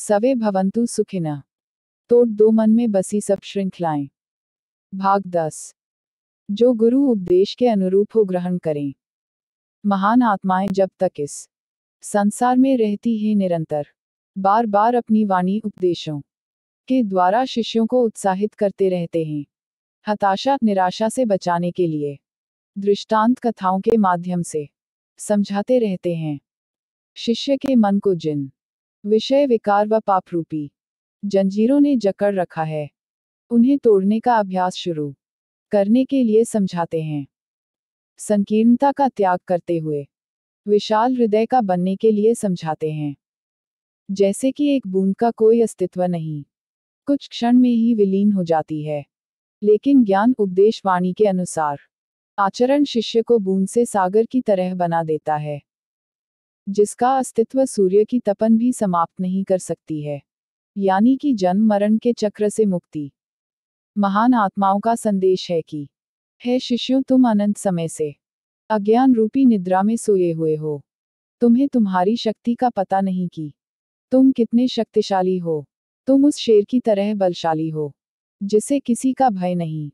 सवे भवंतु सुखिना तोड़ दो मन में बसी सब श्रृंखलाएं भाग दस जो गुरु उपदेश के अनुरूप हो ग्रहण करें महान आत्माएं जब तक इस संसार में रहती हैं निरंतर बार बार अपनी वाणी उपदेशों के द्वारा शिष्यों को उत्साहित करते रहते हैं हताशा निराशा से बचाने के लिए दृष्टांत कथाओं के माध्यम से समझाते रहते हैं शिष्य के मन को जिन विषय विकार व पापरूपी जंजीरों ने जकड़ रखा है उन्हें तोड़ने का अभ्यास शुरू करने के लिए समझाते हैं संकीर्णता का त्याग करते हुए विशाल हृदय का बनने के लिए समझाते हैं जैसे कि एक बूंद का कोई अस्तित्व नहीं कुछ क्षण में ही विलीन हो जाती है लेकिन ज्ञान उपदेश वाणी के अनुसार आचरण शिष्य को बूंद से सागर की तरह बना देता है जिसका अस्तित्व सूर्य की तपन भी समाप्त नहीं कर सकती है यानी कि जन्म मरण के चक्र से मुक्ति महान आत्माओं का संदेश है कि है शिष्यों तुम अनंत समय से अज्ञान रूपी निद्रा में सोए हुए हो तुम्हें तुम्हारी शक्ति का पता नहीं कि तुम कितने शक्तिशाली हो तुम उस शेर की तरह बलशाली हो जिसे किसी का भय नहीं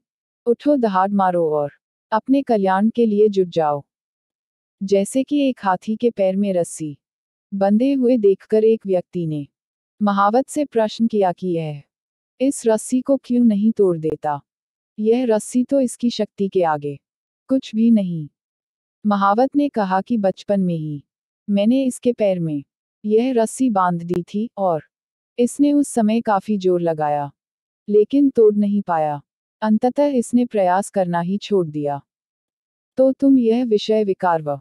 उठो दहाड़ मारो और अपने कल्याण के लिए जुट जाओ जैसे कि एक हाथी के पैर में रस्सी बंधे हुए देखकर एक व्यक्ति ने महावत से प्रश्न किया कि यह इस रस्सी को क्यों नहीं तोड़ देता यह रस्सी तो इसकी शक्ति के आगे कुछ भी नहीं महावत ने कहा कि बचपन में ही मैंने इसके पैर में यह रस्सी बांध दी थी और इसने उस समय काफी जोर लगाया लेकिन तोड़ नहीं पाया अंततः इसने प्रयास करना ही छोड़ दिया तो तुम यह विषय विकार व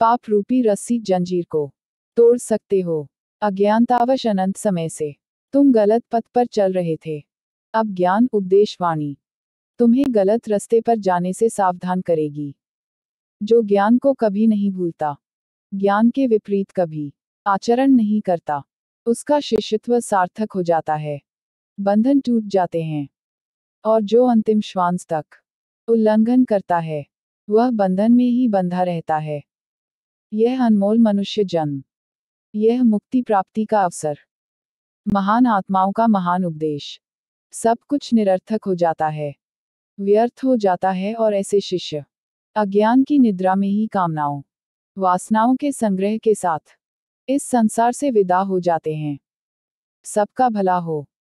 पाप रूपी रस्सी जंजीर को तोड़ सकते हो अज्ञानतावश अनंत समय से तुम गलत पथ पर चल रहे थे अब ज्ञान उपदेशवाणी तुम्हें गलत रास्ते पर जाने से सावधान करेगी जो ज्ञान को कभी नहीं भूलता ज्ञान के विपरीत कभी आचरण नहीं करता उसका शिष्यत्व सार्थक हो जाता है बंधन टूट जाते हैं और जो अंतिम श्वास तक उल्लंघन करता है वह बंधन में ही बंधा रहता है यह अनमोल मनुष्य जन्म यह मुक्ति प्राप्ति का अवसर महान आत्माओं का महान उपदेश सब कुछ निरर्थक हो जाता है व्यर्थ हो जाता है और ऐसे शिष्य अज्ञान की निद्रा में ही कामनाओं वासनाओं के संग्रह के साथ इस संसार से विदा हो जाते हैं सबका भला हो